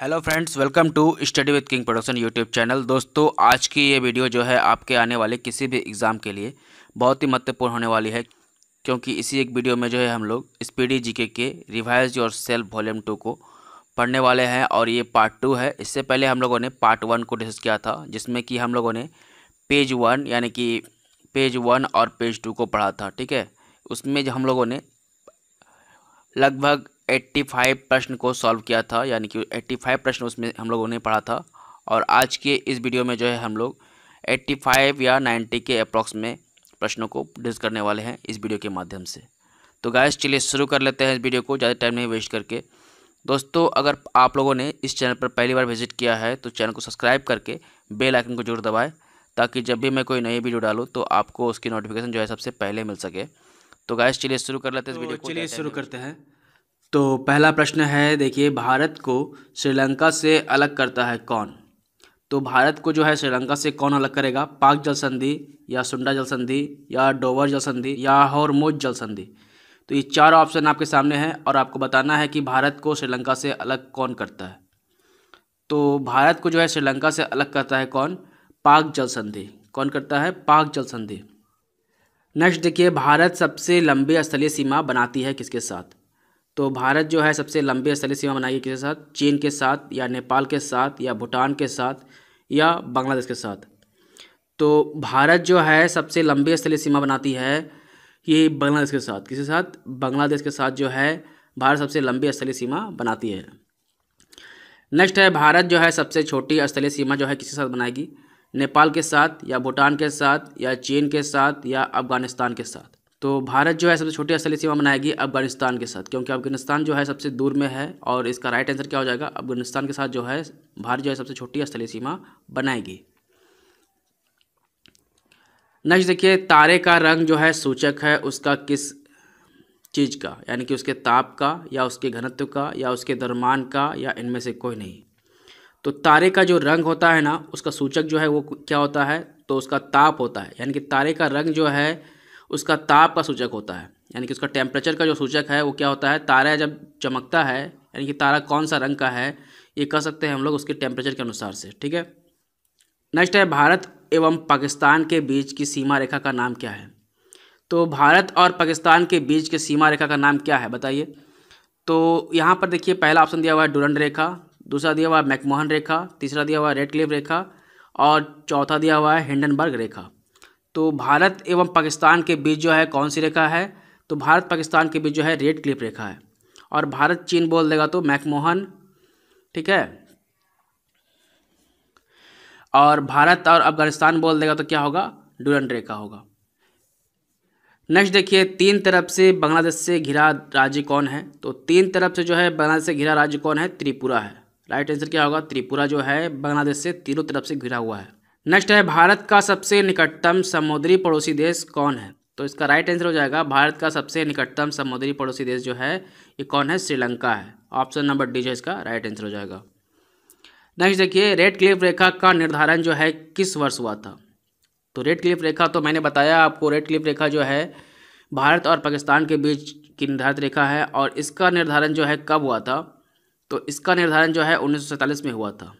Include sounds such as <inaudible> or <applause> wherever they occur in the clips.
hello friends welcome to study with king production YouTube channel दोस्तों आज की ये वीडियो जो है आपके आने वाले किसी भी एग्ज़ाम के लिए बहुत ही महत्वपूर्ण होने वाली है क्योंकि इसी एक वीडियो में जो है हम लोग स्पीडी जीके के revise your self volume two को पढ़ने वाले हैं और ये पार्ट टू है इससे पहले हम लोगों ने पार्ट वन को डिस्कस किया था जिसमें कि हम लोगों ने पेज वन यानी कि पेज वन और पेज टू को पढ़ा था ठीक है उसमें जो हम लोगों ने लगभग 85 प्रश्न को सॉल्व किया था यानी कि 85 प्रश्न उसमें हम लोगों ने पढ़ा था और आज के इस वीडियो में जो है हम लोग 85 या 90 के अप्रॉक्स में प्रश्नों को डिस्क करने वाले हैं इस वीडियो के माध्यम से तो गाइस चलिए शुरू कर लेते हैं इस वीडियो को ज़्यादा टाइम नहीं वेस्ट करके दोस्तों अगर आप लोगों ने इस चैनल पर पहली बार विजिट किया है तो चैनल को सब्सक्राइब करके बेल आइकन को जरूर दबाएँ ताकि जब भी मैं कोई नई वीडियो डालूँ तो आपको उसकी नोटिफिकेशन जो है सबसे पहले मिल सके तो गाइस चलिए शुरू कर लेते हैं इस तो वीडियो को चलिए शुरू करते हैं तो पहला प्रश्न है देखिए भारत को श्रीलंका से अलग करता है कौन तो भारत को जो है श्रीलंका से कौन अलग करेगा पाक जल संधि या सुंडा जल संधि या डोवर जल संधि या हॉरमोज जल संधि तो ये चार ऑप्शन आपके सामने हैं और आपको बताना है कि भारत को श्रीलंका से अलग कौन करता है तो भारत को जो है श्रीलंका से अलग करता है कौन पाक जल संधि कौन करता है पाक जल संधि नेक्स्ट देखिए भारत सबसे लंबी स्थलीय सीमा बनाती है किसके साथ तो भारत जो है सबसे लंबी स्थलीय सीमा बनाएगी किसके साथ चीन के साथ या नेपाल के साथ या भूटान के साथ या बांग्लादेश के साथ तो भारत जो है सबसे लंबी स्थलीय सीमा बनाती है ये बांग्लादेश के साथ किसके साथ बांग्लादेश के साथ जो है भारत सबसे लंबी स्थलीय सीमा बनाती है नेक्स्ट है भारत जो है सबसे छोटी स्थलीय सीमा जो है किसके साथ बनाएगी नेपाल के साथ या भूटान के साथ या चीन के साथ या अफगानिस्तान के साथ तो भारत जो है सबसे छोटी असली सीमा बनाएगी अफगानिस्तान के साथ क्योंकि अफगानिस्तान जो है सबसे दूर में है और इसका राइट आंसर क्या हो जाएगा अफगानिस्तान के साथ जो है भारत जो है सबसे छोटी स्थलीय सीमा बनाएगी नेक्स्ट देखिए तारे का रंग जो है सूचक है उसका किस चीज़ का यानी कि उसके ताप का या उसके घनत्व का या उसके दरमान का या इनमें से कोई नहीं तो तारे का जो रंग होता है ना उसका सूचक जो है वो क्या होता है तो उसका ताप होता है यानी कि तारे का रंग जो है उसका ताप का सूचक होता है यानी कि उसका टेम्परेचर का जो सूचक है वो क्या होता है तारा जब चमकता है यानी कि तारा कौन सा रंग का है ये कह सकते हैं हम लोग उसके टेम्परेचर के अनुसार से ठीक है नेक्स्ट है भारत एवं पाकिस्तान के बीच की सीमा रेखा का नाम क्या है तो भारत और पाकिस्तान के बीच के सीमा रेखा का नाम क्या है बताइए तो यहाँ पर देखिए पहला ऑप्शन दिया हुआ है डुरंड रेखा दूसरा दिया हुआ है मैकमोहन रेखा तीसरा दिया हुआ है रेड क्लिफ रेखा और चौथा दिया हुआ है हिंडनबर्ग रेखा तो भारत एवं पाकिस्तान के बीच जो है कौन सी रेखा है तो भारत पाकिस्तान के बीच जो है रेड क्लिप रेखा है और भारत चीन बोल देगा तो मैकमोहन ठीक है और भारत और अफगानिस्तान बोल देगा तो क्या होगा डूरन रेखा होगा नेक्स्ट देखिए तीन तरफ से बांग्लादेश से घिरा राज्य कौन है तो तीन तरफ से जो है बांग्लादेश से घिरा राज्य कौन है त्रिपुरा है राइट आंसर क्या होगा त्रिपुरा जो है बांग्लादेश से तीनों तरफ से घिरा हुआ है नेक्स्ट है भारत का सबसे निकटतम समुद्री पड़ोसी देश कौन है तो इसका राइट आंसर हो जाएगा भारत का सबसे निकटतम समुद्री पड़ोसी देश जो है ये कौन है श्रीलंका है ऑप्शन नंबर डी जो इसका राइट आंसर हो जाएगा नेक्स्ट देखिए रेड क्लिफ रेखा का निर्धारण जो है किस वर्ष हुआ था तो रेड क्लिफ रेखा तो मैंने बताया आपको रेड क्लिफ रेखा जो है भारत और पाकिस्तान के बीच की निर्धारित रेखा है और इसका निर्धारण जो है कब हुआ था तो इसका निर्धारण जो है उन्नीस में हुआ था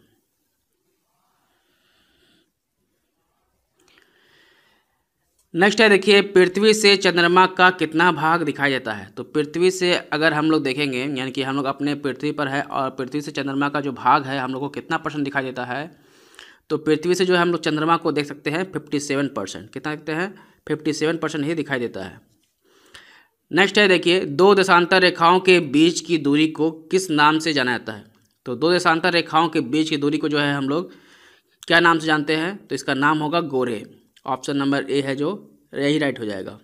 नेक्स्ट है देखिए पृथ्वी से चंद्रमा का कितना भाग दिखाया जाता है तो पृथ्वी से अगर हम लोग देखेंगे यानी कि हम लोग अपने पृथ्वी पर है और पृथ्वी से चंद्रमा का जो भाग है हम लोग को कितना परसेंट दिखाई देता है तो पृथ्वी से जो है हम लोग चंद्रमा को देख सकते हैं फिफ्टी सेवन परसेंट कितना देखते हैं फिफ्टी सेवन परसेंट ही दिखाई देता है नेक्स्ट है देखिए दो देशांतर रेखाओं के बीच की दूरी को किस नाम से जाना जाता है तो दो देशांतर रेखाओं के बीच की दूरी को जो है हम लोग क्या नाम से जानते हैं तो इसका नाम होगा गोरे ऑप्शन नंबर ए है जो यही राइट हो जाएगा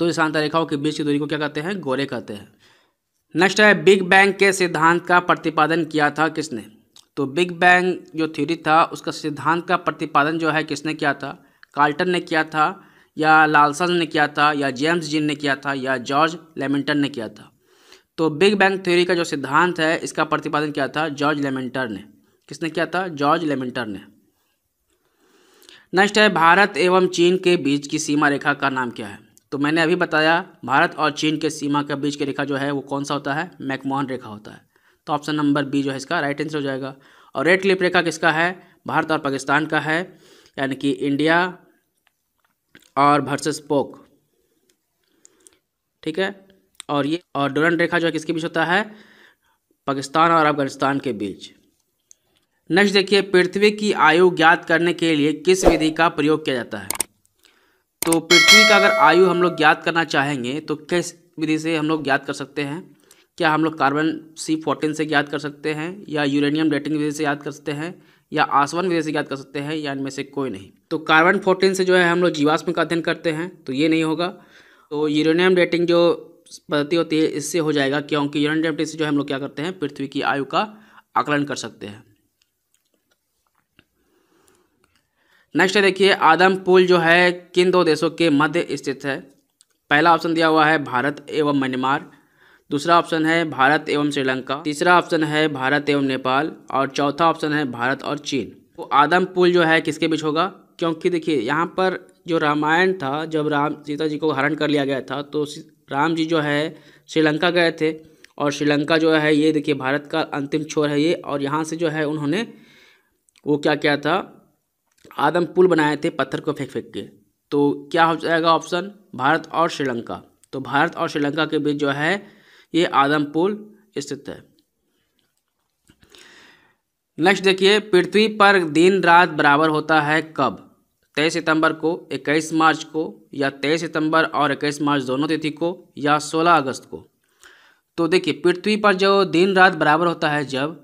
दो शांत रेखाओं के बीच की दूरी को क्या कहते हैं गोरे कहते हैं नेक्स्ट है बिग बैंग के सिद्धांत का प्रतिपादन किया था किसने तो बिग बैंग जो थ्योरी था उसका सिद्धांत का प्रतिपादन जो है किसने किया था कार्ल्टन ने किया था या लालसन ने किया था या जेम्स जीन ने किया था या जॉर्ज लेमिंटन ने किया था तो बिग बैंग थ्योरी का जो सिद्धांत है इसका प्रतिपादन किया था जॉर्ज लेमेंटर ने किसने किया था जॉर्ज लेमेंटर ने नेक्स्ट है भारत एवं चीन के बीच की सीमा रेखा का नाम क्या है तो मैंने अभी बताया भारत और चीन के सीमा के बीच की रेखा जो है वो कौन सा होता है मैकमोहन रेखा होता है तो ऑप्शन नंबर बी जो है इसका राइट आंसर हो जाएगा और रेड क्लिप रेखा किसका है भारत और पाकिस्तान का है यानी कि इंडिया और भर्सेस पोक ठीक है और ये और डोरन रेखा जो है किसके बीच होता है पाकिस्तान और अफगानिस्तान के बीच नेक्स्ट देखिए पृथ्वी की आयु ज्ञात करने के लिए किस विधि का प्रयोग किया जाता है तो पृथ्वी का अगर आयु हम लोग ज्ञात करना चाहेंगे तो किस विधि से हम लोग ज्ञात कर सकते हैं क्या हम लोग कार्बन सी फोर्टीन से ज्ञात कर सकते हैं या यूरेनियम डेटिंग विधि से याद कर सकते हैं या आसवन विधि से ज्ञात कर सकते हैं या इनमें से कोई नहीं तो कार्बन फोर्टीन से जो है हम लोग जीवाश्म का अध्ययन करते हैं तो ये नहीं होगा तो यूरेनियम डेटिंग जो पद्धति होती है इससे हो जाएगा क्योंकि यूरेनियम डेटिंग से जो हम लोग क्या करते हैं पृथ्वी की आयु का आकलन कर सकते हैं नेक्स्ट देखिए आदम पुल जो है किन दो देशों के मध्य स्थित है पहला ऑप्शन दिया हुआ है भारत एवं म्यांमार दूसरा ऑप्शन है भारत एवं श्रीलंका तीसरा ऑप्शन है भारत एवं नेपाल और चौथा ऑप्शन है भारत और चीन तो आदम पुल जो है किसके बीच होगा क्योंकि देखिए यहाँ पर जो रामायण था जब राम सीता जी को हरण कर लिया गया था तो राम जी जो है श्रीलंका गए थे और श्रीलंका जो है ये देखिए भारत का अंतिम छोर है ये और यहाँ से जो है उन्होंने वो क्या किया था आदम पुल बनाए थे पत्थर को फेंक फेंक के तो क्या हो जाएगा ऑप्शन भारत और श्रीलंका तो भारत और श्रीलंका के बीच जो है ये आदम पुल स्थित है नेक्स्ट देखिए पृथ्वी पर दिन रात बराबर होता है कब तेईस सितंबर को इक्कीस मार्च को या तेईस सितंबर और इक्कीस मार्च दोनों तिथि को या सोलह अगस्त को तो देखिए पृथ्वी पर जो दिन रात बराबर होता है जब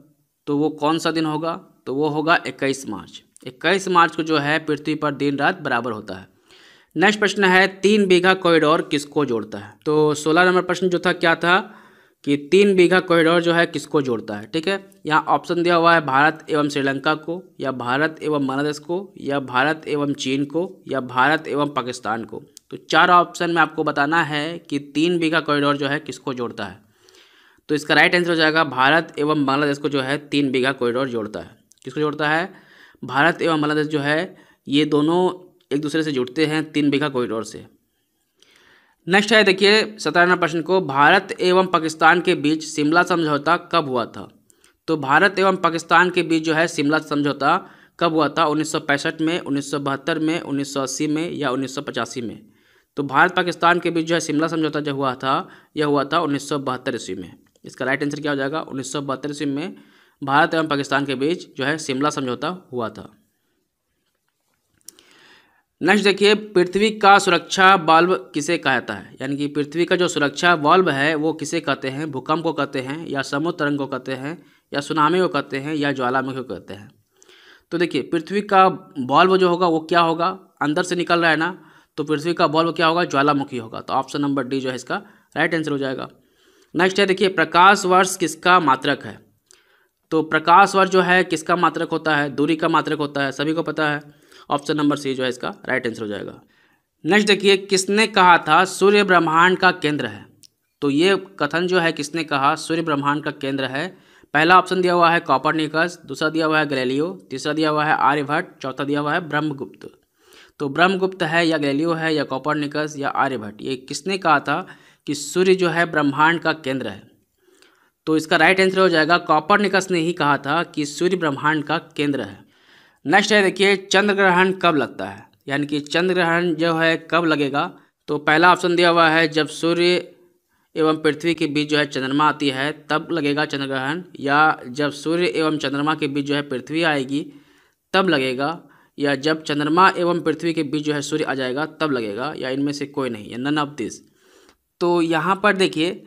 तो वो कौन सा दिन होगा तो वो होगा इक्कीस मार्च इक्कीस मार्च को जो है पृथ्वी पर दिन रात बराबर होता है नेक्स्ट प्रश्न है तीन बीघा कॉरिडोर किसको जोड़ता है तो सोलह नंबर प्रश्न जो था क्या था कि तीन बीघा कॉरिडोर जो है किसको जोड़ता है ठीक है यहाँ ऑप्शन दिया हुआ है भारत एवं श्रीलंका को या भारत एवं बांग्लादेश को या भारत एवं चीन को या भारत एवं पाकिस्तान को तो चार ऑप्शन में आपको बताना है कि तीन बीघा कॉरिडोर जो है किसको जोड़ता है तो इसका राइट आंसर हो जाएगा भारत एवं बांग्लादेश को जो है तीन बीघा कॉरिडोर जोड़ता है किसको जोड़ता है भारत एवं बांग्लादेश जो है ये दोनों एक दूसरे से जुड़ते हैं तीन बीघा कॉरिडोर से नेक्स्ट है देखिए नंबर प्रश्न को भारत एवं पाकिस्तान के बीच शिमला समझौता कब हुआ था तो भारत एवं पाकिस्तान के बीच जो है शिमला समझौता कब हुआ था उन्नीस में उन्नीस में उन्नीस में या उन्नीस में तो भारत पाकिस्तान के बीच जो है शिमला समझौता जो हुआ था यह हुआ था उन्नीस ईस्वी में इसका राइट आंसर क्या हो जाएगा उन्नीस ईस्वी में भारत एवं पाकिस्तान के बीच जो है शिमला समझौता हुआ था नेक्स्ट देखिए पृथ्वी का सुरक्षा बल्ब किसे कहता है यानी कि पृथ्वी का जो सुरक्षा बल्ब है वो किसे कहते हैं भूकंप को कहते हैं या समुद्र तरंग को कहते हैं या सुनामी को कहते हैं या ज्वालामुखी को कहते हैं तो देखिए पृथ्वी का बल्ब जो होगा वो क्या होगा अंदर से निकल रहा है ना तो पृथ्वी का बल्ब क्या होगा ज्वालामुखी होगा तो ऑप्शन नंबर डी जो है इसका राइट आंसर हो जाएगा नेक्स्ट है देखिए प्रकाश वर्ष किसका मात्रक है तो प्रकाश वर्ष जो है किसका मात्रक होता है दूरी का मात्रक होता है सभी को पता है ऑप्शन नंबर सी जो है इसका राइट आंसर हो जाएगा नेक्स्ट देखिए किसने कहा था सूर्य ब्रह्मांड का केंद्र है तो ये कथन जो है किसने कहा सूर्य ब्रह्मांड का केंद्र है पहला ऑप्शन दिया हुआ है कॉपरनिकस दूसरा दिया हुआ है गलेलियो तीसरा दिया हुआ है आर्यभट्ट चौथा दिया हुआ है ब्रह्मगुप्त तो ब्रह्मगुप्त है या गलेलियो है या कॉपरनिकस या आर्यभट्ट ये किसने कहा था कि सूर्य जो है ब्रह्मांड का केंद्र है तो इसका राइट आंसर हो जाएगा निकस ने ही कहा था कि सूर्य ब्रह्मांड का केंद्र है नेक्स्ट है देखिए चंद्र ग्रहण कब लगता है यानी कि चंद्र ग्रहण जो है कब लगेगा तो पहला ऑप्शन दिया हुआ है जब सूर्य एवं पृथ्वी के बीच जो है चंद्रमा आती है तब लगेगा चंद्र ग्रहण या जब सूर्य एवं चंद्रमा के बीच जो है पृथ्वी आएगी तब लगेगा या जब चंद्रमा एवं पृथ्वी के बीच जो है सूर्य आ जाएगा तब लगेगा या इनमें से कोई नहीं या नन ऑफ दिस तो यहाँ पर देखिए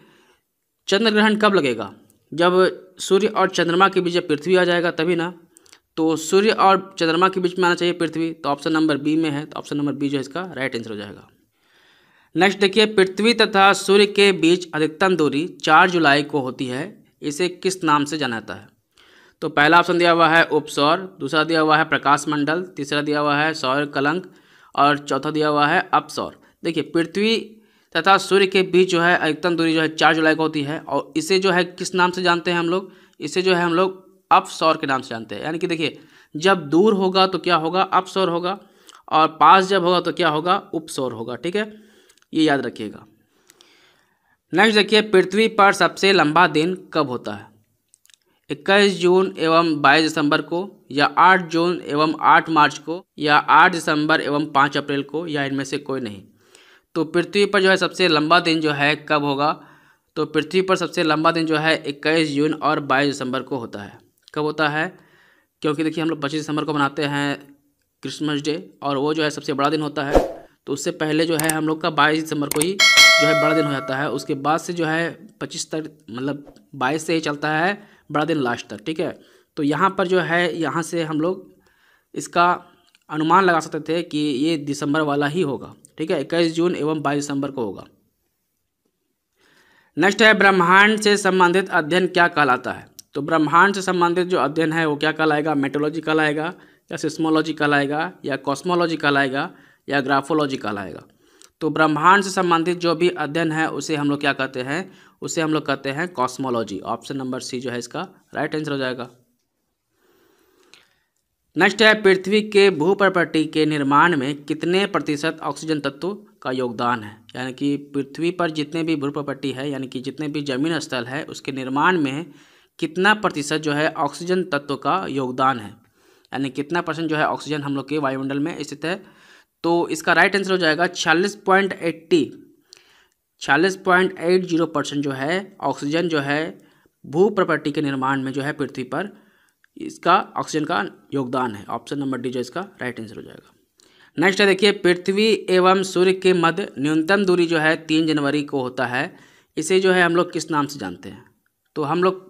चंद्र ग्रहण कब लगेगा जब सूर्य और चंद्रमा के बीच जब पृथ्वी आ जाएगा तभी ना तो सूर्य और चंद्रमा के बीच में आना चाहिए पृथ्वी तो ऑप्शन नंबर बी में है तो ऑप्शन नंबर बी जो है इसका राइट आंसर हो जाएगा नेक्स्ट देखिए पृथ्वी तथा सूर्य के बीच अधिकतम दूरी चार जुलाई को होती है इसे किस नाम से जाना जाता है तो पहला ऑप्शन दिया हुआ है उपसौर दूसरा दिया हुआ है प्रकाश मंडल तीसरा दिया हुआ है सौर कलंक और चौथा दिया हुआ है अपसौर देखिए पृथ्वी तथा सूर्य के बीच जो है अधिकतम दूरी जो है चार जुलाई को होती है और इसे जो है किस नाम से जानते हैं हम लोग इसे जो है हम लोग अपसौर के नाम से जानते हैं यानी कि देखिए जब दूर होगा तो क्या होगा अपसौर होगा और पास जब होगा तो क्या होगा उपसौर होगा ठीक है ये याद रखिएगा नेक्स्ट देखिए पृथ्वी पर सबसे लंबा दिन कब होता है इक्कीस जून एवं बाईस दिसंबर को या आठ जून एवं आठ मार्च को या आठ दिसंबर एवं पाँच अप्रैल को या इनमें से कोई नहीं तो पृथ्वी पर जो है सबसे लंबा दिन जो है कब होगा तो पृथ्वी पर सबसे लंबा दिन जो है इक्कीस जून और बाईस दिसंबर को होता है कब होता है क्योंकि देखिए हम लोग पच्चीस दिसंबर को मनाते हैं क्रिसमस डे और वो जो है सबसे बड़ा दिन होता है तो उससे पहले जो है हम लोग का बाईस दिसंबर को ही जो है बड़ा दिन हो जाता है उसके बाद से जो है पच्चीस तक मतलब बाईस से ही चलता है बड़ा दिन लास्ट तक ठीक है तो यहाँ पर जो है यहाँ से हम लोग इसका अनुमान लगा सकते थे कि ये दिसंबर वाला ही होगा ठीक है इक्कीस जून एवं बाईस दिसंबर को होगा नेक्स्ट है ब्रह्मांड से संबंधित अध्ययन क्या कहलाता है तो ब्रह्मांड से संबंधित जो अध्ययन है वो क्या कहलाएगा मेटोलॉजी कहलाएगा या सिस्मोलॉजी कहलाएगा या कॉस्मोलॉजी कहलाएगा या ग्राफोलॉजी कहलाएगा तो ब्रह्मांड से संबंधित जो भी अध्ययन है उसे हम लोग क्या कहते हैं उसे हम लोग कहते हैं कॉस्मोलॉजी ऑप्शन नंबर सी जो है इसका राइट आंसर हो जाएगा नेक्स्ट है पृथ्वी के भूपर्पट्टी के निर्माण में कितने प्रतिशत ऑक्सीजन तत्व का योगदान है यानी कि पृथ्वी पर जितने भी भूपर्पट्टी है यानी कि जितने भी जमीन स्थल है उसके निर्माण में कितना प्रतिशत जो है ऑक्सीजन तत्व का योगदान है यानी कितना परसेंट जो है ऑक्सीजन हम लोग के वायुमंडल में स्थित है तो इसका राइट आंसर हो जाएगा छियालीस पॉइंट एट्टी छियालीस पॉइंट एट जीरो परसेंट जो है ऑक्सीजन जो है भू प्रॉपर्टी के निर्माण में जो है पृथ्वी पर इसका ऑक्सीजन का योगदान है ऑप्शन नंबर डी जो इसका राइट आंसर हो जाएगा नेक्स्ट है देखिए पृथ्वी एवं सूर्य के मध्य न्यूनतम दूरी जो है तीन जनवरी को होता है इसे जो है हम लोग किस नाम से जानते हैं तो हम लोग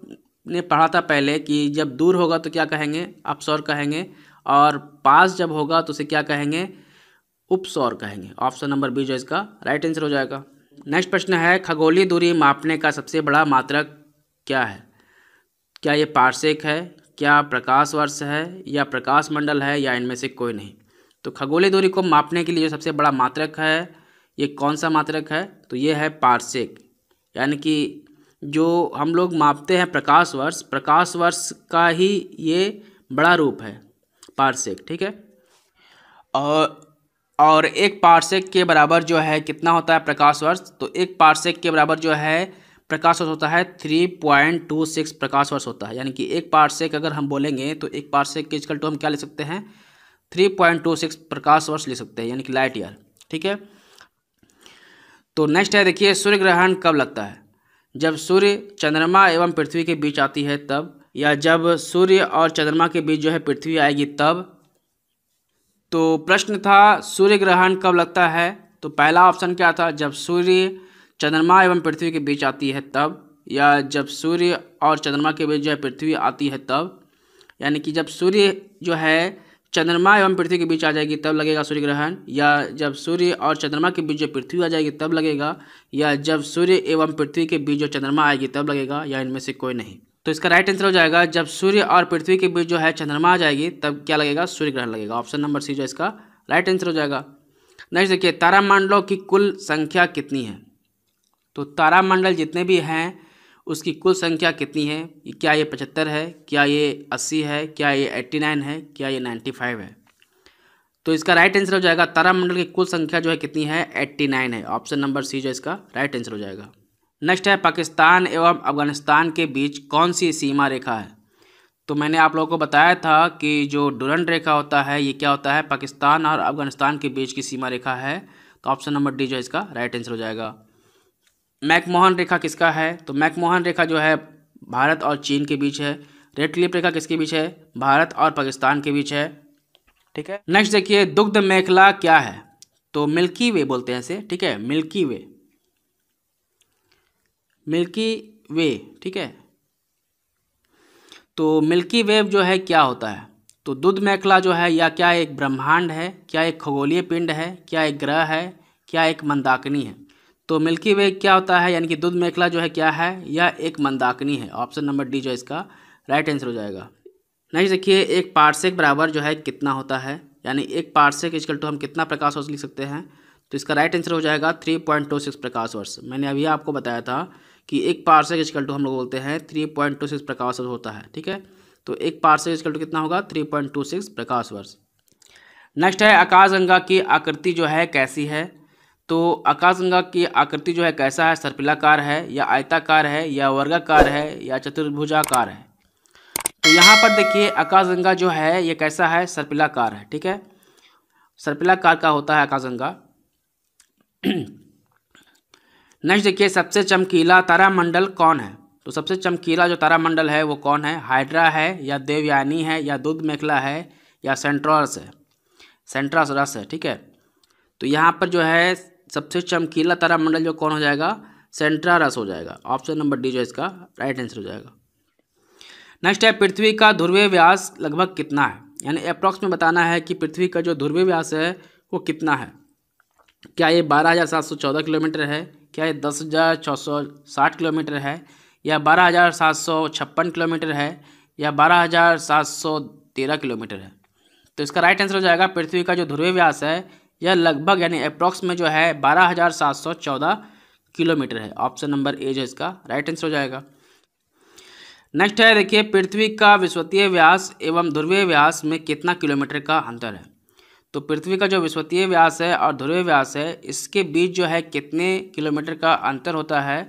ने पढ़ा था पहले कि जब दूर होगा तो क्या कहेंगे अपसौर कहेंगे और पास जब होगा तो उसे क्या कहेंगे उपसौर कहेंगे ऑप्शन नंबर बी जो इसका राइट आंसर हो जाएगा नेक्स्ट प्रश्न है खगोलीय दूरी मापने का सबसे बड़ा मात्रक क्या है क्या ये पार्सेक है क्या प्रकाश वर्ष है या प्रकाश मंडल है या इनमें से कोई नहीं तो खगोलीय दूरी को मापने के लिए जो सबसे बड़ा मात्रक है ये कौन सा मात्रक है तो ये है पार्सिक यानी कि जो हम लोग मापते हैं प्रकाश वर्ष प्रकाश वर्ष का ही ये बड़ा रूप है पार्सिक ठीक है और और एक पार्सिक के बराबर जो है कितना होता है प्रकाश वर्ष तो एक पार्सिक के बराबर जो है प्रकाश वर्ष होता है थ्री पॉइंट टू सिक्स प्रकाश वर्ष होता है यानी कि एक पार्सेक अगर हम बोलेंगे तो एक पार्सेक के इजकल टू हम क्या ले सकते हैं थ्री पॉइंट टू सिक्स प्रकाश वर्ष ले सकते हैं यानी कि लाइट ईयर ठीक है तो नेक्स्ट है देखिए सूर्य ग्रहण कब लगता है जब सूर्य चंद्रमा एवं पृथ्वी के बीच आती है तब या जब सूर्य और चंद्रमा के बीच जो है पृथ्वी आएगी तब तो प्रश्न था सूर्य ग्रहण कब लगता है तो पहला ऑप्शन क्या था जब सूर्य चंद्रमा एवं पृथ्वी के बीच आती है तब या जब सूर्य और चंद्रमा के बीच जो है पृथ्वी आती है तब यानी कि जब सूर्य जो है चंद्रमा एवं पृथ्वी के बीच आ जाएगी तब लगेगा सूर्य ग्रहण या जब सूर्य और चंद्रमा के बीच जो पृथ्वी आ जाएगी तब लगेगा या जब सूर्य एवं पृथ्वी के बीच जो चंद्रमा आएगी तब लगेगा या इनमें से कोई नहीं तो इसका राइट आंसर हो जाएगा जब सूर्य और पृथ्वी के बीच जो है चंद्रमा आ जाएगी तब क्या लगेगा सूर्य ग्रहण लगेगा ऑप्शन नंबर सी जो इसका राइट आंसर हो जाएगा नेक्स्ट देखिए तारामंडलों की कुल संख्या कितनी है तो तारामंडल जितने भी हैं उसकी कुल संख्या कितनी है क्या ये पचहत्तर है क्या ये अस्सी है क्या ये एट्टी नाइन है क्या ये नाइन्टी फाइव है तो इसका राइट आंसर हो जाएगा तारामंडल की कुल संख्या जो है कितनी है एट्टी नाइन है ऑप्शन नंबर सी जो इसका राइट आंसर हो जाएगा नेक्स्ट है पाकिस्तान एवं अफगानिस्तान के बीच कौन सी सीमा रेखा है तो मैंने आप लोगों को बताया था कि जो डुरंट रेखा होता है ये क्या होता है पाकिस्तान और अफगानिस्तान के बीच की सीमा रेखा है तो ऑप्शन नंबर डी जो है इसका राइट आंसर हो जाएगा मैकमोहन रेखा किसका है तो मैकमोहन रेखा जो है भारत और चीन के बीच है रेड क्लिप रेखा किसके बीच है भारत और पाकिस्तान के बीच है ठीक है नेक्स्ट देखिए दुग्ध मेखला क्या है तो मिल्की वे बोलते हैं इसे ठीक है मिल्की वे मिल्की वे ठीक है तो मिल्की वेव जो है क्या होता है तो दुग्ध मेखला जो है या क्या एक ब्रह्मांड है क्या एक खगोलीय पिंड है क्या एक ग्रह है क्या एक मंदाकिनी है तो मिल्की वे क्या होता है यानी कि दूध मेखला जो है क्या है यह एक मंदाकिनी है ऑप्शन नंबर डी जो इसका राइट आंसर हो जाएगा नेक्स्ट देखिए एक पार्सेक बराबर जो है कितना होता है यानी एक पार्सेक इजकल टू हम कितना प्रकाश वर्ष लिख सकते हैं तो इसका राइट आंसर हो जाएगा थ्री पॉइंट टू सिक्स प्रकाश वर्ष मैंने अभी आपको बताया था कि एक पार्सेक इजकल टू हम लोग बोलते हैं थ्री पॉइंट टू सिक्स प्रकाश वर्ष होता है ठीक है तो एक पार्सेक इजकल टू कितना होगा थ्री पॉइंट टू सिक्स प्रकाश वर्ष नेक्स्ट है आकाशगंगा की आकृति जो है कैसी है तो आकाशगंगा की आकृति जो है कैसा है सर्पिलाकार है या आयताकार है या वर्गाकार है या चतुर्भुजाकार है तो यहाँ पर देखिए आकाशगंगा जो है ये कैसा है सर्पिलाकार है ठीक है सर्पिलाकार का होता है आकाशगंगा नेक्स्ट <clears throat> देखिए सबसे चमकीला तारामंडल कौन है तो सबसे चमकीला जो तारामंडल है वो कौन है हाइड्रा है या देवयानी है या दूध मेखला है या सेंट्रॉस है सेंट्रास रस है ठीक है तो यहाँ पर जो है सबसे चमकीला तारामंडल जो कौन हो जाएगा सेंट्रारस हो जाएगा ऑप्शन नंबर डी जो इसका राइट आंसर हो जाएगा नेक्स्ट है पृथ्वी का ध्रुवीय व्यास लगभग कितना है यानी अप्रॉक्स में बताना है कि पृथ्वी का जो ध्रुवीय व्यास है वो कितना है क्या ये बारह हज़ार सात सौ चौदह किलोमीटर है क्या ये दस हज़ार छः सौ साठ किलोमीटर है या बारह हज़ार सात सौ छप्पन किलोमीटर है या बारह हज़ार सात सौ तेरह किलोमीटर है तो इसका राइट आंसर हो जाएगा पृथ्वी का जो ध्रुवीय व्यास है यह लगभग यानी अप्रॉक्स में जो है बारह हज़ार सात सौ चौदह किलोमीटर है ऑप्शन नंबर ए जो इसका राइट आंसर हो जाएगा नेक्स्ट है देखिए पृथ्वी का विश्वतीय व्यास एवं ध्रुवीय व्यास में कितना किलोमीटर का अंतर है तो पृथ्वी का जो विश्वतीय व्यास है और ध्रुवीय व्यास है इसके बीच जो है कितने किलोमीटर का अंतर होता है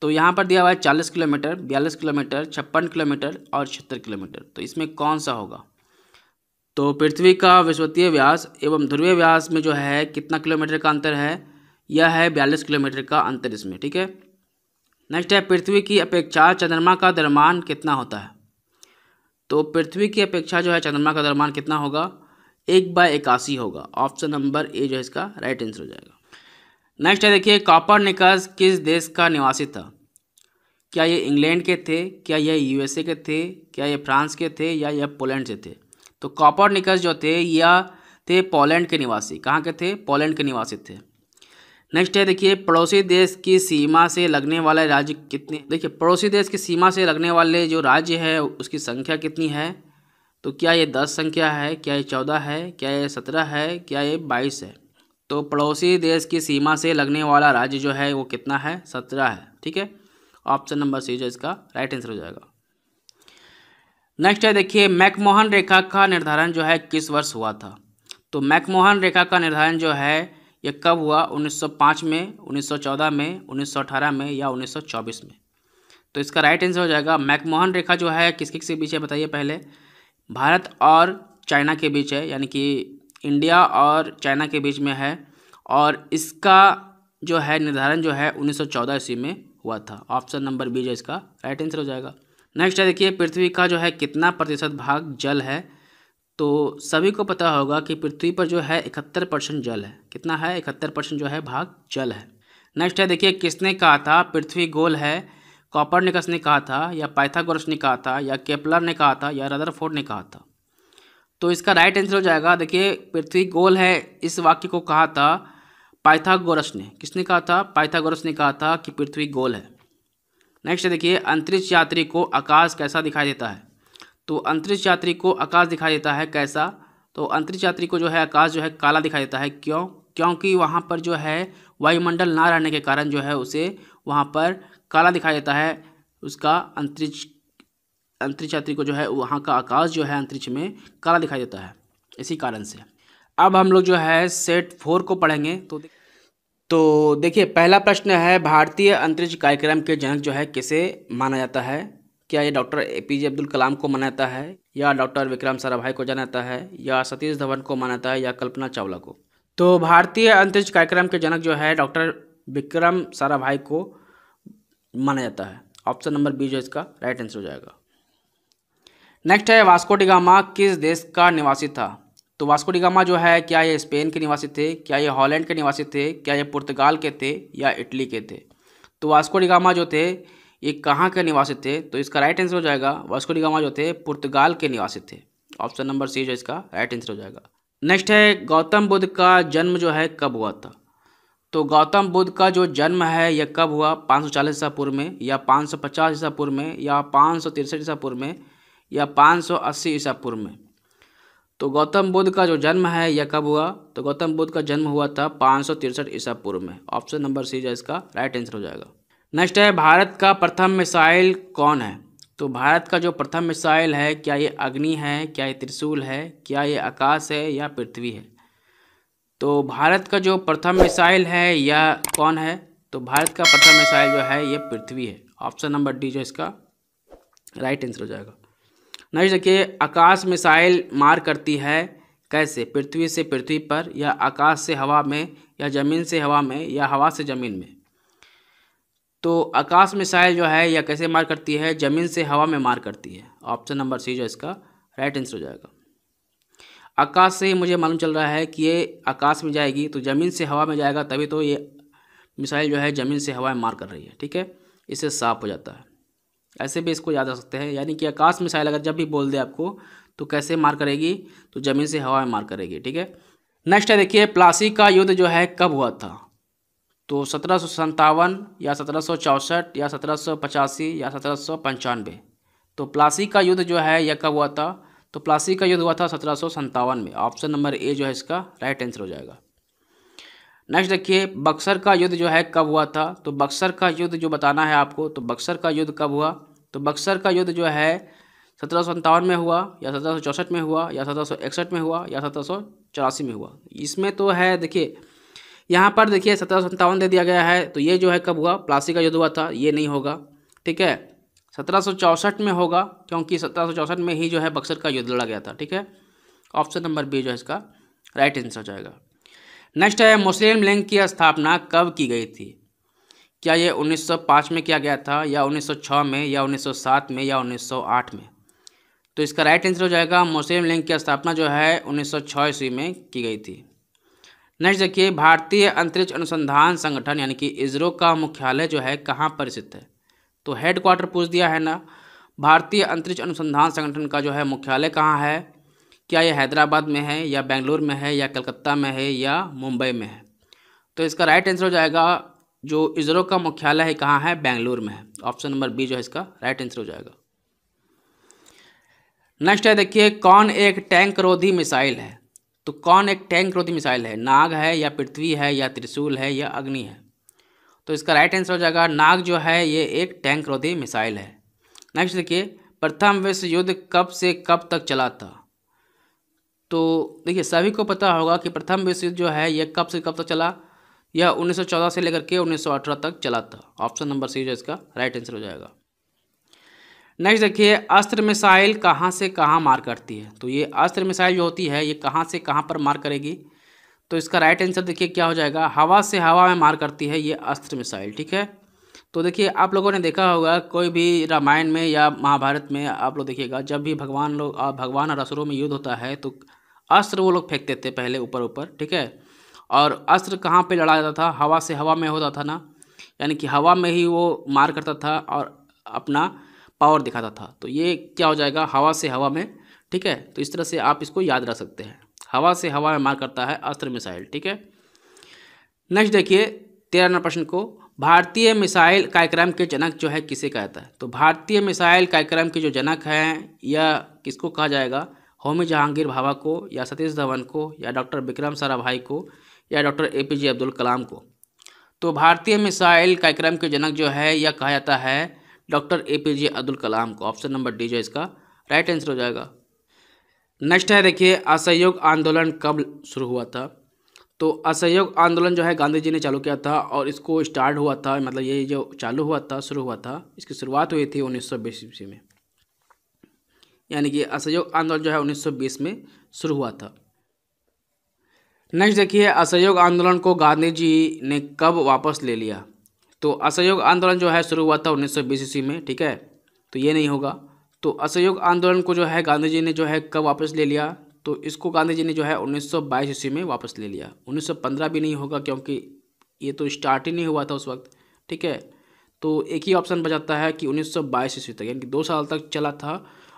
तो यहाँ पर दिया हुआ है चालीस किलोमीटर बयालीस किलोमीटर छप्पन किलोमीटर और छिहत्तर किलोमीटर तो इसमें कौन सा होगा तो पृथ्वी का विश्वतीय व्यास एवं ध्रुवीय व्यास में जो है कितना किलोमीटर का अंतर है यह है बयालीस किलोमीटर का अंतर इसमें ठीक है नेक्स्ट है पृथ्वी की अपेक्षा चंद्रमा का दरमान कितना होता है तो पृथ्वी की अपेक्षा जो है चंद्रमा का दरमान कितना होगा एक बाय इक्यासी होगा ऑप्शन नंबर ए जो है इसका राइट आंसर हो जाएगा नेक्स्ट है देखिए कॉपर निकास किस देश का निवासी था क्या ये इंग्लैंड के थे क्या यह यूएसए के थे क्या ये फ्रांस के थे या यह पोलैंड से थे तो कॉपर निकस जो थे या थे पोलैंड के निवासी कहाँ के थे पोलैंड के निवासी थे नेक्स्ट है देखिए पड़ोसी देश की सीमा से लगने वाले राज्य कितने देखिए पड़ोसी देश की सीमा से लगने वाले जो राज्य है उसकी संख्या कितनी है तो क्या ये दस संख्या है क्या ये चौदह है क्या ये सत्रह है क्या ये बाईस है तो पड़ोसी देश की सीमा से लगने वाला राज्य जो है वो कितना है सत्रह है ठीक है ऑप्शन नंबर सी जो इसका राइट आंसर हो जाएगा नेक्स्ट है देखिए मैकमोहन रेखा का निर्धारण जो है किस वर्ष हुआ था तो मैकमोहन रेखा का निर्धारण जो है ये कब हुआ 1905 में 1914 में 1918 में या 1924 में तो इसका राइट आंसर हो जाएगा मैकमोहन रेखा जो है किस किस के बीच है बताइए पहले भारत और चाइना के बीच है यानी कि इंडिया और चाइना के बीच में है और इसका जो है निर्धारण जो है 1914 ईस्वी में हुआ था ऑप्शन नंबर बी जो इसका राइट आंसर हो जाएगा नेक्स्ट है देखिए पृथ्वी का जो है कितना प्रतिशत भाग जल है तो सभी को पता होगा कि पृथ्वी पर जो है इकहत्तर परसेंट जल है कितना है इकहत्तर परसेंट जो है भाग जल है नेक्स्ट है देखिए किसने कहा था पृथ्वी गोल है निकस ने कहा था या पाइथागोरस ने कहा था या केपलर ने कहा था या रदरफोर्ड ने कहा था तो इसका राइट आंसर हो जाएगा देखिए पृथ्वी गोल है इस वाक्य को कहा था पाइथागोरस ने किसने कहा था पाइथागोरस ने कहा था कि पृथ्वी गोल है नेक्स्ट देखिए अंतरिक्ष यात्री को आकाश कैसा दिखाई देता है तो अंतरिक्ष यात्री को आकाश दिखाई देता है कैसा तो अंतरिक्ष यात्री को जो है आकाश जो है काला दिखाई देता है क्यों क्योंकि वहाँ पर जो है वायुमंडल ना रहने के कारण जो है उसे वहाँ पर काला दिखाई देता है उसका अंतरिक्ष अंतरिक्ष यात्री को जो है वहाँ का आकाश जो है अंतरिक्ष में काला दिखाई देता है इसी कारण से अब हम लोग जो है सेट फोर को पढ़ेंगे तो तो देखिए पहला प्रश्न है भारतीय अंतरिक्ष कार्यक्रम के जनक जो है किसे माना जाता है क्या ये doctor A P J Abdul Kalam को माना जाता है या डॉक्टर विक्रम साराभाई को जाना जाता है या सतीश धवन को माना जाता है या कल्पना चावला को तो भारतीय अंतरिक्ष कार्यक्रम के जनक जो है डॉक्टर विक्रम साराभाई को माना जाता है ऑप्शन नंबर बी जो इसका राइट आंसर हो जाएगा नेक्स्ट है वास्को डिगामा किस देश का निवासी था तो वास्को डिगामा जो है क्या ये स्पेन के निवासी थे क्या ये हॉलैंड के निवासी थे क्या ये पुर्तगाल के थे या इटली के थे तो वास्को डिगामा जो थे ये कहाँ के निवासी थे तो इसका राइट आंसर हो जाएगा वास्को डिगामा जो थे पुर्तगाल के निवासी थे ऑप्शन नंबर सी जो इसका राइट आंसर हो जाएगा नेक्स्ट है गौतम बुद्ध का जन्म जो है कब हुआ था तो गौतम बुद्ध का जो जन्म है यह कब हुआ 540 ईसा पूर्व में या 550 ईसा पूर्व में या पाँच सौ ईसा पूर्व में या 580 ईसा पूर्व में तो गौतम बुद्ध का जो जन्म है यह कब हुआ तो गौतम बुद्ध का जन्म हुआ था पाँच सौ तिरसठ ईसा पूर्व में ऑप्शन नंबर सी जो इसका राइट आंसर हो जाएगा नेक्स्ट है भारत का प्रथम मिसाइल कौन है तो भारत का जो प्रथम मिसाइल है क्या ये अग्नि है क्या ये त्रिशूल है क्या ये आकाश है या पृथ्वी है तो भारत का जो प्रथम मिसाइल है यह कौन है तो भारत का प्रथम मिसाइल जो है ये पृथ्वी है ऑप्शन नंबर डी जो इसका राइट आंसर हो जाएगा नेक्स्ट देखिए आकाश मिसाइल मार करती है कैसे पृथ्वी से पृथ्वी पर या आकाश से हवा में या ज़मीन से हवा में या हवा से ज़मीन में तो आकाश मिसाइल जो है या कैसे मार करती है ज़मीन से हवा में मार करती है ऑप्शन नंबर सी जो इसका राइट आंसर हो जाएगा आकाश से ही मुझे मालूम चल रहा है कि ये आकाश में जाएगी तो ज़मीन से हवा में जाएगा तभी तो ये मिसाइल जो है ज़मीन से हवा में मार कर रही है ठीक है इससे साफ हो जाता है ऐसे भी इसको याद रख सकते हैं यानी कि आकाश मिसाइल अगर जब भी बोल दे आपको तो कैसे मार करेगी तो ज़मीन से हवा में मार करेगी ठीक है नेक्स्ट है देखिए प्लासी का युद्ध जो है कब हुआ था तो सत्रह या सत्रह या सत्रह या सत्रह तो प्लासी का युद्ध जो है यह कब हुआ था तो प्लासी का युद्ध हुआ था सत्रह में ऑप्शन नंबर ए जो है इसका राइट आंसर हो जाएगा नेक्स्ट देखिए बक्सर का युद्ध जो है कब हुआ था तो बक्सर का युद्ध जो बताना है आपको तो बक्सर का युद्ध कब हुआ तो बक्सर का युद्ध जो है सत्रह में हुआ या सत्रह में हुआ या सत्रह में हुआ या सत्रह में हुआ इसमें तो है देखिए यहाँ पर देखिए सत्रह दे दिया गया है तो ये जो है कब हुआ प्लासी का युद्ध हुआ था ये नहीं होगा ठीक है सत्रह में होगा क्योंकि सत्रह में ही जो है बक्सर का युद्ध लड़ा गया था ठीक है ऑप्शन नंबर बी जो है इसका राइट आंसर हो जाएगा नेक्स्ट है मुस्लिम लीग की स्थापना कब की गई थी क्या ये 1905 में किया गया था या 1906 में या 1907 में या 1908 में तो इसका राइट आंसर हो जाएगा मुस्लिम लीग की स्थापना जो है 1906 ईस्वी में की गई थी नेक्स्ट देखिए भारतीय अंतरिक्ष अनुसंधान संगठन यानी कि इसरो का मुख्यालय जो है कहाँ पर स्थित है तो हेडक्वाटर पूछ दिया है ना भारतीय अंतरिक्ष अनुसंधान संगठन का जो है मुख्यालय कहाँ है क्या यह हैदराबाद में है या बेंगलोर में है या कलकत्ता में है या मुंबई में है तो इसका राइट आंसर हो जाएगा जो इसरो का मुख्यालय है कहाँ है बेंगलोर में है ऑप्शन नंबर बी जो है इसका राइट आंसर हो जाएगा नेक्स्ट है देखिए कौन एक टैंक रोधी मिसाइल है तो कौन एक टैंक रोधी मिसाइल है नाग है या पृथ्वी है या त्रिशूल है या अग्नि है तो इसका राइट आंसर हो जाएगा नाग जो है ये एक टैंक रोधी मिसाइल है नेक्स्ट देखिए प्रथम विश्व युद्ध कब से कब तक चला था तो देखिए सभी को पता होगा कि प्रथम विश्व युद्ध जो है यह कब से कब तक चला यह 1914 से लेकर के 1918 तक चला था ऑप्शन नंबर सी जो इसका राइट आंसर हो जाएगा नेक्स्ट देखिए अस्त्र मिसाइल कहाँ से कहाँ मार करती है तो ये अस्त्र मिसाइल जो होती है ये कहाँ से कहाँ पर मार करेगी तो इसका राइट आंसर देखिए क्या हो जाएगा हवा से हवा में मार करती है ये अस्त्र मिसाइल ठीक है तो देखिए आप लोगों ने देखा होगा कोई भी रामायण में या महाभारत में आप लोग देखिएगा जब भी भगवान लोग भगवान और असुरों में युद्ध होता है तो अस्त्र वो लोग फेंकते थे पहले ऊपर ऊपर ठीक है और अस्त्र कहाँ पे लड़ा जाता था हवा से हवा में होता था ना यानी कि हवा में ही वो मार करता था और अपना पावर दिखाता था तो ये क्या हो जाएगा हवा से हवा में ठीक है तो इस तरह से आप इसको याद रख सकते हैं हवा से हवा में मार करता है अस्त्र मिसाइल ठीक है नेक्स्ट देखिए तेरह नंबर प्रश्न को भारतीय मिसाइल कार्यक्रम के जनक जो है किसे कहता है तो भारतीय मिसाइल कार्यक्रम के जो जनक हैं या किसको कहा जाएगा होमी जहांगीर भाभा को या सतीश धवन को या डॉक्टर विक्रम सारा भाई को या doctor A P J Abdul Kalam को तो भारतीय मिसाइल कार्यक्रम के जनक जो है यह कहा जाता है doctor A P J Abdul Kalam को ऑप्शन नंबर डी जो इसका राइट आंसर हो जाएगा नेक्स्ट है देखिए असहयोग आंदोलन कब शुरू हुआ था तो असहयोग आंदोलन जो है गांधी जी ने चालू किया था और इसको स्टार्ट हुआ था मतलब ये जो चालू हुआ था शुरू हुआ था इसकी शुरुआत हुई थी उन्नीस सौ में यानी कि असहयोग आंदोलन जो है 1920 में शुरू हुआ था नेक्स्ट देखिए असहयोग आंदोलन को गांधी जी ने कब वापस ले लिया तो असहयोग आंदोलन जो है शुरू हुआ था उन्नीस सौ ईस्वी में ठीक है तो ये नहीं होगा तो असहयोग आंदोलन को जो है गांधी जी ने जो है कब वापस ले लिया तो इसको गांधी जी ने जो है 1922 ईस्वी में वापस ले लिया 1915 भी नहीं होगा क्योंकि ये तो स्टार्ट ही नहीं हुआ था उस वक्त ठीक है तो एक ही ऑप्शन बचाता है कि 1922 ईस्वी तक यानी कि दो साल तक चला था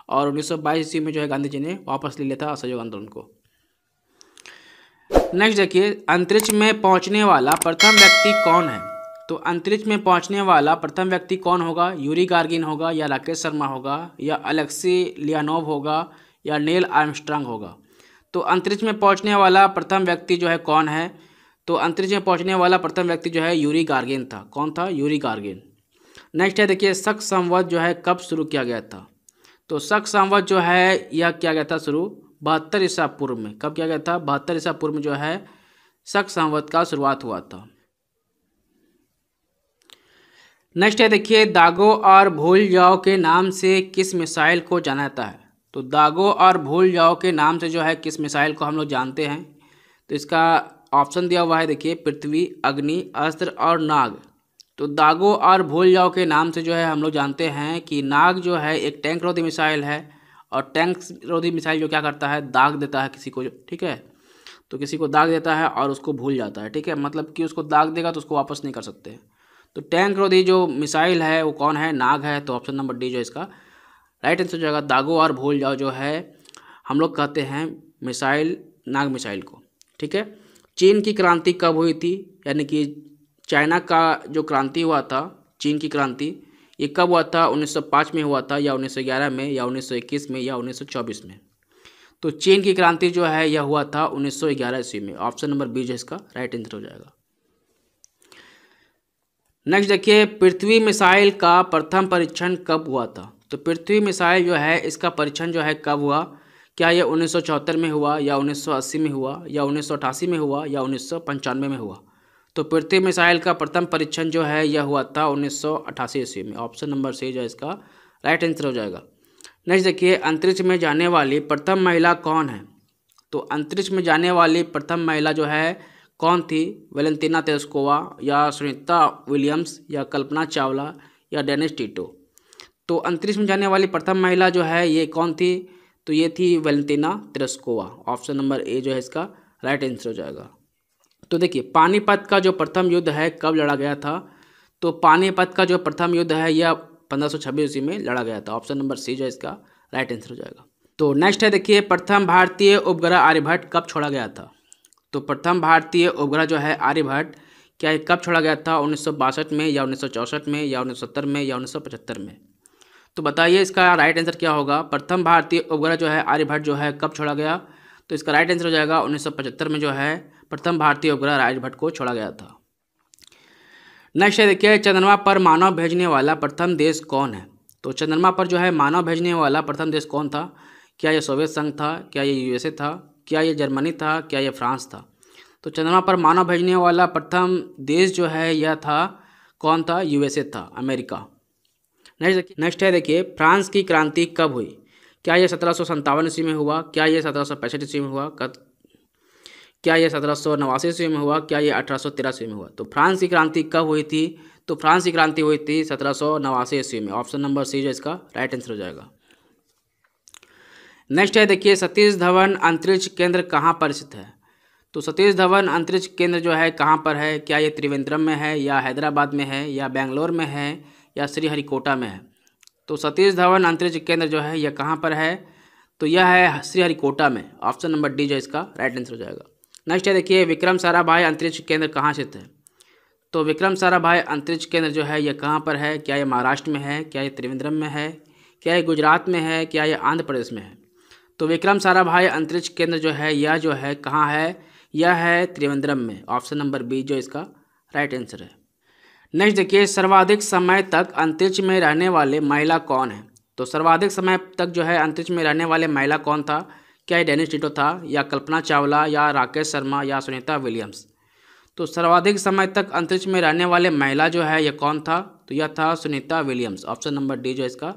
और 1922 ईस्वी में जो है गांधी जी ने वापस ले लिया था असहयोग आंदोलन को नेक्स्ट देखिए अंतरिक्ष में पहुंचने वाला प्रथम व्यक्ति कौन है तो अंतरिक्ष में पहुंचने वाला प्रथम व्यक्ति कौन होगा यूरी गार्गिन होगा या राकेश शर्मा होगा या अलेक्सी लियानोव होगा या नील आर्मस्ट्रांग होगा तो अंतरिक्ष में पहुंचने वाला प्रथम व्यक्ति जो है कौन है तो अंतरिक्ष में पहुंचने वाला प्रथम व्यक्ति जो है यूरी गार्गिन था कौन था यूरी गार्गिन नेक्स्ट है देखिए सख्त संवाद जो है कब शुरू किया गया था तो शक संवत जो है यह क्या गया था शुरू बहत्तर ईसा पूर्व में कब क्या गया था बहत्तर ईसा पूर्व में जो है शक संवत का शुरुआत हुआ था नेक्स्ट है देखिए दागो और भूल जाओ के नाम से किस मिसाइल को जाना जाता है तो दागो और भूल जाओ के नाम से जो है किस मिसाइल को हम लोग जानते हैं तो इसका ऑप्शन दिया हुआ है देखिए पृथ्वी अग्नि अस्त्र और नाग तो दागो और भूल जाओ के नाम से जो है हम लोग जानते हैं कि नाग जो है एक टैंक रोधी मिसाइल है और टैंक रोधी मिसाइल जो क्या करता है दाग देता है किसी को ठीक है तो किसी को दाग देता है और उसको भूल जाता है ठीक है मतलब कि उसको दाग देगा तो उसको वापस नहीं कर सकते तो टैंक रोधी जो मिसाइल है वो कौन है नाग है तो ऑप्शन नंबर डी जो इसका राइट आंसर जो है दागो और भूल जाओ जो है हम लोग कहते हैं मिसाइल नाग मिसाइल को ठीक है चीन की क्रांति कब हुई थी यानी कि चाइना का जो क्रांति हुआ था चीन की क्रांति ये कब हुआ था 1905 में हुआ था या 1911 में या 1921 में या 1924 में तो चीन की क्रांति जो है यह हुआ था 1911 ईस्वी में ऑप्शन नंबर बी जो इसका राइट आंसर हो जाएगा नेक्स्ट देखिए पृथ्वी मिसाइल का प्रथम परीक्षण कब हुआ था तो पृथ्वी मिसाइल जो है इसका परीक्षण जो है कब हुआ क्या यह उन्नीस में हुआ या उन्नीस में हुआ या उन्नीस में हुआ या उन्नीस में हुआ तो पृथ्वी मिसाइल का प्रथम परीक्षण जो है यह हुआ था उन्नीस ईस्वी में ऑप्शन नंबर सी जो इसका राइट आंसर हो जाएगा नेक्स्ट देखिए अंतरिक्ष में जाने वाली प्रथम महिला कौन है तो अंतरिक्ष में जाने वाली प्रथम महिला जो है कौन थी वेलेंटिना तेस्कोवा या सुनीता विलियम्स या कल्पना चावला या डेनिस टीटो तो अंतरिक्ष में जाने वाली प्रथम महिला जो है ये कौन थी तो ये थी Valentina Tereshkova option number A जो है इसका राइट आंसर हो जाएगा तो देखिए पानीपत का जो प्रथम युद्ध है कब लड़ा गया था तो पानीपत का जो प्रथम युद्ध है यह पंद्रह सौ छब्बीस ईस्वी में लड़ा गया था ऑप्शन नंबर सी जो है इसका राइट आंसर हो जाएगा तो नेक्स्ट है देखिए प्रथम भारतीय उपग्रह आर्यभट्ट कब छोड़ा गया था तो प्रथम भारतीय उपग्रह जो है आर्यभट्ट क्या ये कब छोड़ा गया था उन्नीस में या उन्नीस में या उन्नीस में या उन्नीस में तो बताइए इसका राइट आंसर क्या होगा प्रथम भारतीय उपग्रह जो है आर्यभट्ट जो है कब छोड़ा गया तो इसका राइट आंसर हो जाएगा उन्नीस में जो है प्रथम भारतीय उपग्रह राजभट्ट को छोड़ा गया था नेक्स्ट है देखिए चंद्रमा पर मानव भेजने वाला प्रथम देश कौन है तो चंद्रमा पर जो है मानव भेजने वाला प्रथम देश कौन था क्या यह सोवियत संघ था क्या यह यूएसए था क्या यह जर्मनी था क्या यह फ्रांस था तो चंद्रमा पर मानव भेजने वाला प्रथम देश जो है यह था कौन था यूएसए था अमेरिका नेक्स्ट नेक्स्ट है देखिए फ्रांस की क्रांति कब हुई क्या यह सत्रह सौ ईस्वी में हुआ क्या यह सत्रह सौ ईस्वी में हुआ क्या यह सत्रह सौ नवासी ईस्वी में हुआ क्या ये अठारह सौ तिरासी में हुआ तो फ्रांस की क्रांति कब हुई थी तो फ्रांस की क्रांति हुई थी सत्रह सौ नवासी ईस्वी में ऑप्शन नंबर सी जो इसका राइट आंसर हो जाएगा नेक्स्ट है देखिए सतीश धवन अंतरिक्ष केंद्र कहाँ पर स्थित है तो सतीश धवन अंतरिक्ष केंद्र जो है कहाँ पर है क्या ये त्रिवेंद्रम में है या हैदराबाद में है या बेंगलोर में है या श्रीहरिकोटा में है तो सतीश धवन अंतरिक्ष केंद्र जो है यह कहाँ पर है तो यह है श्रीहरिकोटा में ऑप्शन नंबर डी जो इसका राइट आंसर हो जाएगा नेक्स्ट है देखिए विक्रम साराभाई अंतरिक्ष केंद्र कहाँ स्थित है तो विक्रम साराभाई अंतरिक्ष केंद्र जो है ये कहाँ पर है क्या ये महाराष्ट्र में है क्या ये त्रिवेंद्रम में है क्या ये गुजरात में है क्या ये आंध्र प्रदेश में है तो विक्रम साराभाई अंतरिक्ष केंद्र जो है यह जो है कहाँ है यह है त्रिवेंद्रम में ऑप्शन नंबर बी जो इसका राइट आंसर है नेक्स्ट देखिए सर्वाधिक समय तक अंतरिक्ष में रहने वाले महिला कौन है तो सर्वाधिक समय तक जो है अंतरिक्ष में रहने वाले महिला कौन था क्या डेनिस टिटो था या कल्पना चावला या राकेश शर्मा या सुनीता विलियम्स तो सर्वाधिक समय तक अंतरिक्ष में रहने वाले महिला जो है यह कौन था तो यह था Sunita Williams option number D जो इसका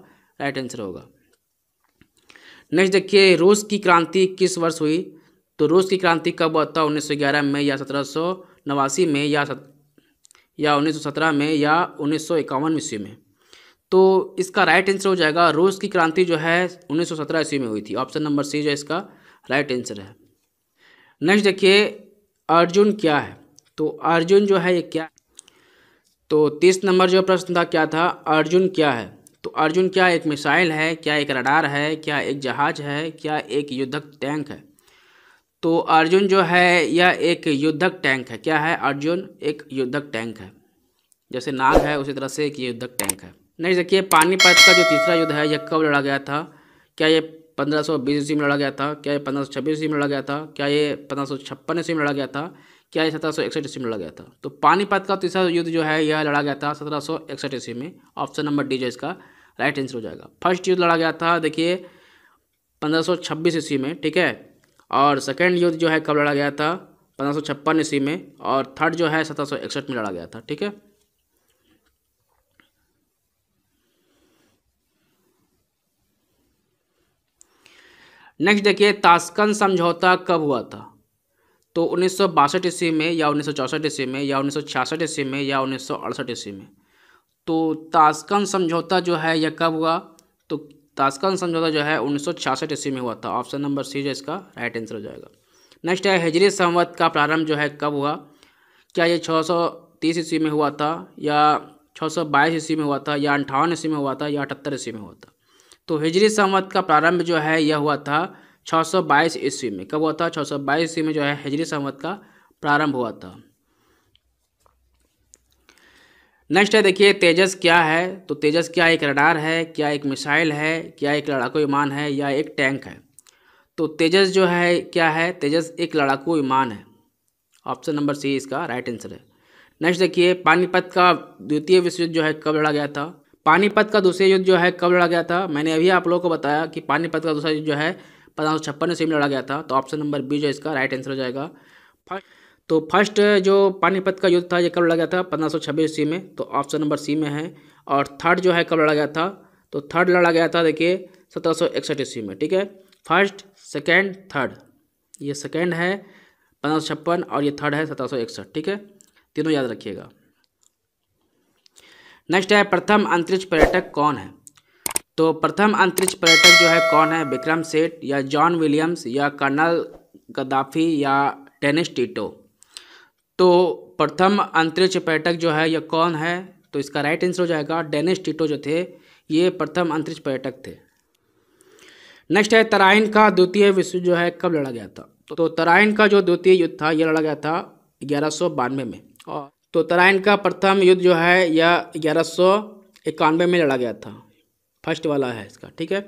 राइट आंसर होगा नेक्स्ट देखिए रूस की क्रांति किस वर्ष हुई तो रूस की क्रांति कब हुआ था उन्नीस में या सत्रह में या सत... या उन्नीस में या उन्नीस सौ ईस्वी में तो इसका राइट आंसर हो जाएगा रोज़ की क्रांति जो है 1917 ईस्वी में हुई थी ऑप्शन नंबर सी जो इसका राइट आंसर है नेक्स्ट देखिए अर्जुन क्या है तो अर्जुन जो है ये क्या तो तीस नंबर जो प्रश्न था क्या था अर्जुन क्या है तो अर्जुन क्या एक मिसाइल है क्या एक रडार है क्या एक जहाज है क्या एक युद्धक टैंक है तो अर्जुन जो है यह एक युद्धक टैंक है क्या है अर्जुन एक युद्धक टैंक है जैसे नाग है उसी तरह से एक युद्धक टैंक है नेक्स्ट देखिए पानीपत का जो तीसरा युद्ध है यह कब लड़ा गया था क्या ये पंद्रह सौ बीस ईस्वी में लड़ा गया था क्या ये पंद्रह सौ छब्बीस ईस्वी में लड़ा गया था क्या ये पंद्रह सौ छप्पन ईस्वी में लड़ा गया था क्या ये सत्रह सौ इकसठ ईस्वी में लड़ा गया था तो पानीपत का तीसरा युद्ध जो है यह लड़ा गया था सत्रह सौ इकसठ ईस्वी में ऑप्शन नंबर डी जो इसका राइट आंसर हो जाएगा फर्स्ट युद्ध लड़ा गया था देखिए पंद्रह सौ छब्बीस ईस्वी में ठीक है और सेकेंड युद्ध जो है कब लड़ा गया था पंद्रह सौ छप्पन ईस्वी में और थर्ड जो है सत्रह सौ इकसठ में लड़ा गया था ठीक है नेक्स्ट देखिए तास्कन समझौता कब हुआ था तो उन्नीस सौ ईस्वी में या उन्नीस सौ ईस्वी में या उन्नीस सौ ईस्वी में या उन्नीस सौ ईस्वी में तो तास्कन समझौता जो है यह कब हुआ तो तास्कन समझौता जो है उन्नीस सौ ईस्वी में हुआ था ऑप्शन नंबर सी जो इसका राइट आंसर हो जाएगा नेक्स्ट है हिजरी संवत का प्रारंभ जो है कब हुआ क्या ये छः सौ तीस ईस्वी में हुआ था या छः सौ बाईस ईस्वी में हुआ था या अंठावन ईस्वी में हुआ था या अठहत्तर ईस्वी में हुआ था तो हिजरी संवत का प्रारंभ जो है यह हुआ था 622 ईस्वी में कब हुआ था 622 ईस्वी में जो है हिजरी संवत का प्रारंभ हुआ था नेक्स्ट है देखिए तेजस क्या है तो तेजस क्या एक रडार है क्या एक मिसाइल है क्या एक लड़ाकू विमान है या एक टैंक है तो तेजस जो है क्या है तेजस एक लड़ाकू विमान है ऑप्शन नंबर सी इसका राइट आंसर है नेक्स्ट देखिए पानीपत का द्वितीय विश्व युद्ध जो है कब लड़ा गया था पानीपत का दूसरा युद्ध जो है कब लड़ा गया था मैंने अभी आप लोगों को बताया कि पानीपत का दूसरा युद्ध जो है पंद्रह सौ छप्पन ईस्वी में लड़ा गया था तो ऑप्शन नंबर बी जो इसका राइट आंसर हो जाएगा तो फर्स्ट जो पानीपत का युद्ध था ये कब लड़ा गया था पंद्रह सौ छब्बीस ईस्वी में तो ऑप्शन नंबर सी में है और थर्ड जो है कब लड़ा गया था तो थर्ड लड़ा गया था देखिए सत्रह सौ इकसठ ईस्वी में ठीक है फर्स्ट सेकेंड थर्ड ये सेकेंड है पंद्रह सौ छप्पन और ये थर्ड है सत्रह सौ इकसठ ठीक है तीनों याद रखिएगा नेक्स्ट है प्रथम अंतरिक्ष पर्यटक कौन है तो प्रथम अंतरिक्ष पर्यटक जो है कौन है विक्रम सेठ या जॉन विलियम्स या कर्नल गद्दाफी या टेनिस टीटो तो प्रथम अंतरिक्ष पर्यटक जो है यह कौन है तो इसका राइट आंसर हो जाएगा डेनिस टीटो जो थे ये प्रथम अंतरिक्ष पर्यटक थे नेक्स्ट है तराइन का द्वितीय विश्व जो है कब लड़ा गया था तो तराइन का जो द्वितीय युद्ध था यह लड़ा गया था ग्यारह में और तो तराइन का प्रथम युद्ध जो है यह ग्यारह सौ इक्यानवे में लड़ा गया था फर्स्ट वाला है इसका ठीक है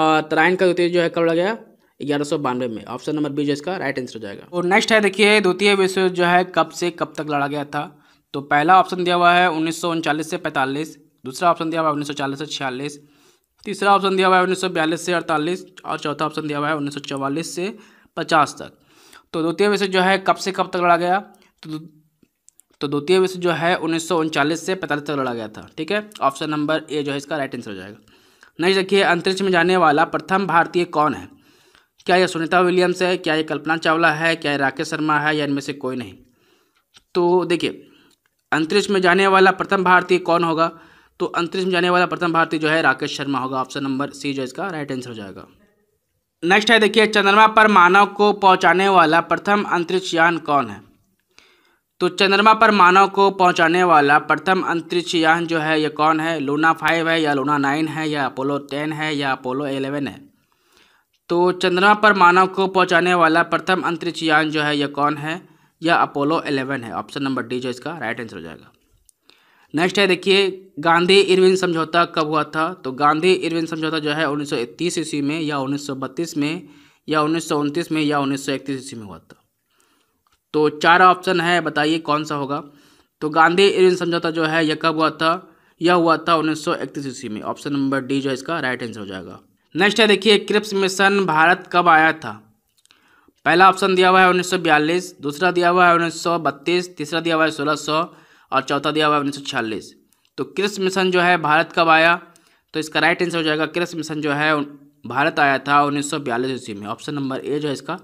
और तराइन का द्वितीय जो है कब लड़ा गया ग्यारह सौ बानवे में ऑप्शन नंबर बी जो इसका राइट आंसर हो जाएगा और नेक्स्ट है देखिए द्वितीय विश्व युद्ध जो है कब से कब तक लड़ा गया था तो पहला ऑप्शन दिया हुआ है उन्नीस से पैंतालीस दूसरा ऑप्शन दिया हुआ है उन्नीस से छियालीस तीसरा ऑप्शन दिया हुआ है उन्नीस से अड़तालीस और चौथा ऑप्शन दिया हुआ है उन्नीस से पचास तक तो द्वितीय विश्व जो है कब से कब तक लड़ा गया तो तो द्वितीय विश्व जो है उन्नीस से पैंतालीस तक लड़ा गया था ठीक है ऑप्शन नंबर ए जो है इसका राइट आंसर हो जाएगा नहीं देखिए अंतरिक्ष में जाने वाला प्रथम भारतीय कौन है क्या यह सुनीता विलियम्स है क्या ये कल्पना चावला है क्या यह राकेश शर्मा है या इनमें से कोई नहीं तो देखिए अंतरिक्ष में जाने वाला प्रथम भारतीय कौन होगा तो अंतरिक्ष में जाने वाला प्रथम भारतीय जो है राकेश शर्मा होगा ऑप्शन नंबर सी जो इसका राइट आंसर हो जाएगा नेक्स्ट है देखिए चंद्रमा पर मानव को पहुंचाने वाला प्रथम अंतरिक्ष यान कौन है तो चंद्रमा पर मानव को पहुंचाने वाला प्रथम अंतरिक्ष यान जो है ये कौन है लूना फाइव है या लूना नाइन है या अपोलो टेन है या अपोलो एलेवन है तो चंद्रमा पर मानव को पहुंचाने वाला प्रथम अंतरिक्ष यान जो है ये कौन है या अपोलो एलेवन है ऑप्शन नंबर डी जो इसका राइट आंसर हो जाएगा नेक्स्ट है देखिए गांधी इरविन समझौता कब हुआ था तो गांधी इरविन समझौता जो है उन्नीस ईस्वी में या उन्नीस में या उन्नीस में या उन्नीस ईस्वी में हुआ था तो चार ऑप्शन है बताइए कौन सा होगा तो गांधी इरविन समझौता जो है यह कब हुआ था यह हुआ था उन्नीस सौ ईस्वी में ऑप्शन नंबर डी जो है इसका राइट आंसर हो जाएगा नेक्स्ट है देखिए क्रिप्स मिशन भारत कब आया था पहला ऑप्शन दिया हुआ है उन्नीस दूसरा दिया हुआ है उन्नीस तीसरा दिया हुआ है सोलह और चौथा दिया हुआ है उन्नीस तो क्रिप्स मिशन जो है भारत कब आया तो इसका राइट आंसर हो जाएगा क्रिप्स मिशन जो है भारत आया था उन्नीस ईस्वी में ऑप्शन नंबर ए जो है इसका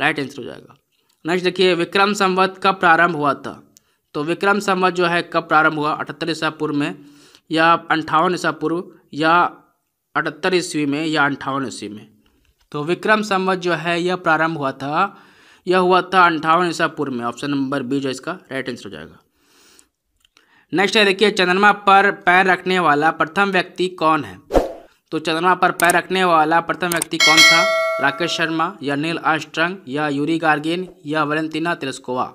राइट आंसर हो जाएगा नेक्स्ट देखिए विक्रम संवत कब प्रारंभ हुआ था तो विक्रम संवत जो है कब प्रारंभ हुआ अठहत्तर ईसा पूर्व में या अंठावन ईसा पूर्व या अठहत्तर ईस्वी में या अंठावन ईस्वी में तो विक्रम संवत जो है यह प्रारंभ हुआ था यह हुआ था अंठावन ईसा पूर्व में ऑप्शन नंबर बी जो इसका राइट आंसर हो जाएगा नेक्स्ट है देखिए चंद्रमा पर पैर रखने वाला प्रथम व्यक्ति कौन है तो चंद्रमा पर पैर रखने वाला प्रथम व्यक्ति कौन था राकेश शर्मा या नील आस्ट्रंग या यूरी गार्गिन या वलेंटिना तिरस्कोवा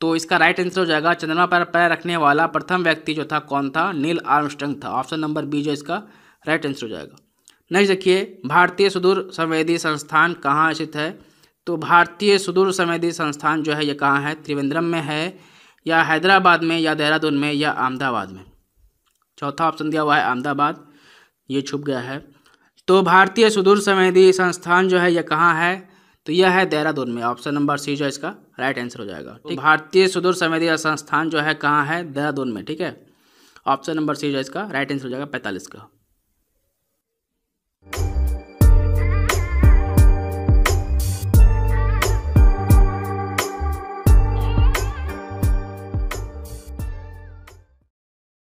तो इसका राइट आंसर हो जाएगा चंद्रमा पर पैर रखने वाला प्रथम व्यक्ति जो था कौन था नील आर्मस्ट्रंग था ऑप्शन नंबर बी जो इसका राइट आंसर हो जाएगा नेक्स्ट देखिए भारतीय सुदूर संवेदी संस्थान कहाँ स्थित है तो भारतीय सुदूर संवेदी संस्थान जो है ये कहाँ है त्रिवेंद्रम में है या हैदराबाद में या देहरादून में या अहमदाबाद में चौथा ऑप्शन दिया हुआ है अहमदाबाद ये छुप गया है तो भारतीय सुदूर संवेदी संस्थान जो है यह कहाँ है तो यह है देहरादून में ऑप्शन नंबर सी जो है इसका राइट आंसर हो जाएगा तो ठीक भारतीय सुदूर संवेदी संस्थान जो है कहाँ है देहरादून में ठीक है ऑप्शन नंबर सी जो इसका राइट आंसर हो जाएगा पैंतालीस का